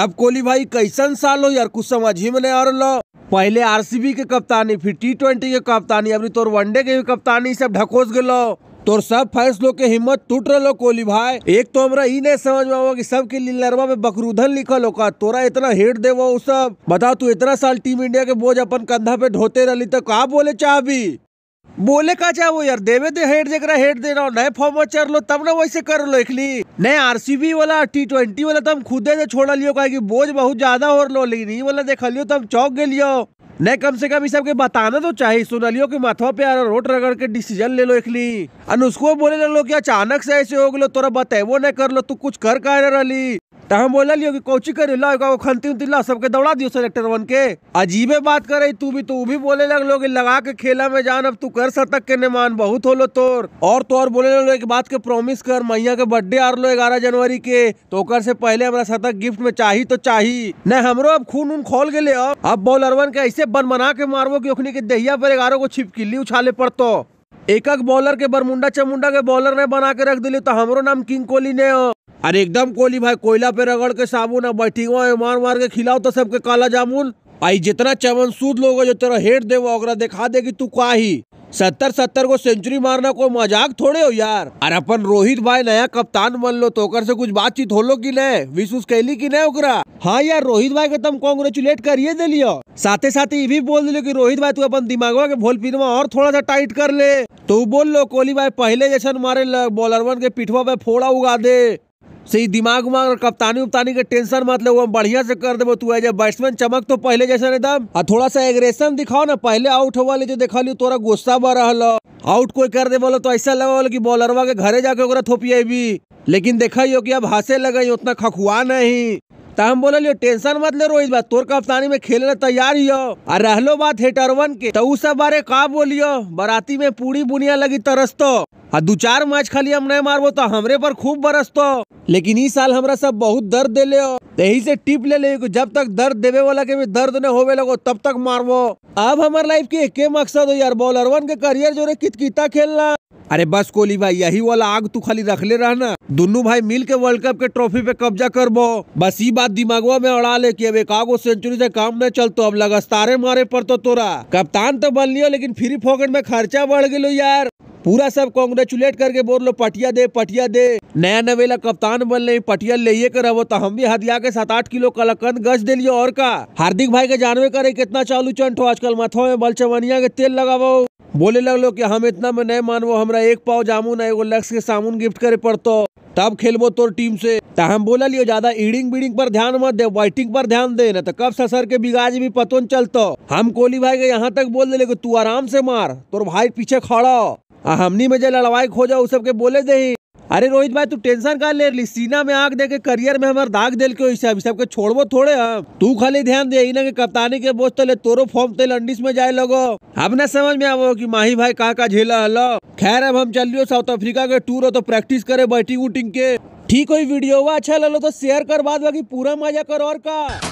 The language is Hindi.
तब कोहली भाई कैसन साल हो यार कुछ समझ ही में नहीं आ रहा पहले आरसीबी के कप्तानी फिर टी ट्वेंटी के कप्तानी अभी तोर वनडे के भी कप्तानी सब ढकोस गलो तोर सब फैंस लोग के हिम्मत टूट रहो कोहली भाई एक तो हमारा ई नहीं समझ में आवा की सबके लीलरवा में बकरूधन लिखल होगा तोरा इतना हेट दे वो सब बताओ तू इतना साल टीम इंडिया के बोझ अपन कंधा पे ढोते रही तो का बोले भी बोले का जा वो यार देवे दे हेड जगरा हेड दे रहा नए फॉर्म में लो तब ना वैसे कर लो इखली नए आरसीबी वाला टी ट्वेंटी वाला तुम खुदे से छोड़ा लियो कहे की बोझ बहुत ज्यादा हो लो लेकिन ये वाला देख लियो तुम चौक गए लियो नहीं कम से कम इस सबके बताना तो चाहिए सुन लियो की माथवा पे आ रोट रगड़ के डिसीजन ले लो इखली अनुष्को बोले लो की अचानक से ऐसे हो गए तोरा बताए वो नहीं कर लो तू कुछ कर का रही तो हम बोल हो कि कोची करे लो एक खंती उन्ती ला सबके दौड़ा दियो सिलेक्टर वन के अजीबे बात करे तू भी तो वो भी बोले लगलो कि लगा के खेला में जान अब तू कर सतक के निमान बहुत होलो तोर और तो और बोले लगे एक बात के प्रोमिस कर मैया के बर्थडे आ रो ग्यारह जनवरी के तो कर से पहले हमारा शतक गिफ्ट में चाहिए तो चाहिए न हमरो अब खून उन खोल गए अब अब बॉलरवन के ऐसे बन बना के मारबो की ओखनी के दहिया पर ग्यारह को छिपकिली उछाले पड़तो एक बॉलर के बरमुंडा चमुंडा के बॉलर ने बना के रख दिले तो हमरो नाम किंग कोहली ने अरे एकदम कोहली भाई कोयला पे रगड़ के साबुन अब बैठी हुआ मार मार के खिलाओ तो सबके काला जामुन आई जितना चमन सूद लोग जो तेरा हेट दे वो दिखा देगी तू का ही सत्तर सत्तर को सेंचुरी मारना कोई मजाक थोड़े हो यार अरे अपन रोहित भाई नया कप्तान बन लो तो से कुछ बातचीत होलो की नहीं विश कैली कहली की नहीं उकरा हाँ यार रोहित भाई के तुम कॉन्ग्रेचुलेट करिए दे लियो साथे साथ ये भी बोल दिलो कि रोहित भाई तू अपन दिमागवा के भोल पिनवा और थोड़ा सा टाइट कर ले तो बोल लो कोहली भाई पहले जैसा मारे बॉलरवन के पिठवा पे फोड़ा उगा दे से दिमाग उमाग और कप्तानी उप्तानी के टेंशन मत ले बढ़िया से कर देव तू एज बैट्समैन चमक तो पहले जैसा एकदम आ थोड़ा सा एग्रेशन दिखाओ ना पहले आउट हो वाले जो देखा लियो तोरा गुस्सा बढ़ रहा आउट कोई कर दे बोलो तो ऐसा लगा बोलो की बॉलरवा के घरे जाके थोपिए भी लेकिन देखा देखियो की अब हंसे लगे उतना खखुआ नहीं तो हम बोल लियो टेंशन मत ले रोहित बात तोर कप्तानी में खेलने तैयार ही हो और रहलो बात हेटरवन के तो सब बारे का बोलियो बराती में पूरी बुनिया लगी तरस तो आ दू चार मैच खाली हम नहीं मारबो तो हमरे पर खूब बरसतो लेकिन इस साल हमरा सब बहुत दर्द दे ले तो यही से टिप ले ले जब तक दर्द देवे वाला के भी दर्द न होवे लगो तब तक मारबो अब हमारे लाइफ के एक मकसद हो यार वन के करियर जोरे कितकिता खेलना अरे बस कोहली भाई यही वाला आग तू खाली रख ले रहना दोनों भाई मिल के वर्ल्ड कप के ट्रॉफी पे कब्जा करबो बस ये बात दिमागवा में उड़ा ले कि अब एक आगो सेंचुरी से काम नहीं चलतो अब लगातार मारे पर तो तोरा कप्तान तो बन लियो लेकिन फ्री फोकट में खर्चा बढ़ गयो यार पूरा सब कॉन्ग्रेचुलेट करके बोल लो पटिया दे पटिया दे नया नवेला कप्तान बन ले पटिया ले ये तो हम भी हथिया के सात आठ किलो कलकंद गज दे लियो और का हार्दिक भाई के जानवे करे कितना चालू चंट हो आजकल मथो में चवनिया के तेल लगावो बोले लो की हम इतना में नहीं मानवो हमारा एक पाव जामुन एगो लक्ष्य के सामुन गिफ्ट करे पड़तो तब खेलबो तोर टीम से तो हम बोला लियो ज्यादा ईडिंग बीडिंग पर ध्यान मत दे वाइटिंग पर ध्यान दे ना तो कब ससर के बिगाज भी पतोन चलतो हम कोहली भाई के यहाँ तक बोल दे तू आराम से मार तोर भाई पीछे खड़ा हमनी में जो लड़वाई खोज उस सबके बोले दे अरे रोहित भाई तू टेंशन का ले रही सीना में आग देके करियर में हमारे दाग दिल के सब सबके छोड़बो थोड़े हम तू खाली ध्यान दे ना कि कप्तानी के बोझ तले तोरो फॉर्म तेल अंडिस में जाए लगो अब ना समझ में आवो कि माही भाई का का झेला हलो खैर अब हम चल लियो साउथ अफ्रीका के टूर हो तो प्रैक्टिस करे बैटिंग उटिंग के ठीक हो वीडियो अच्छा लगो तो शेयर कर बाद बाकी पूरा मजा कर और का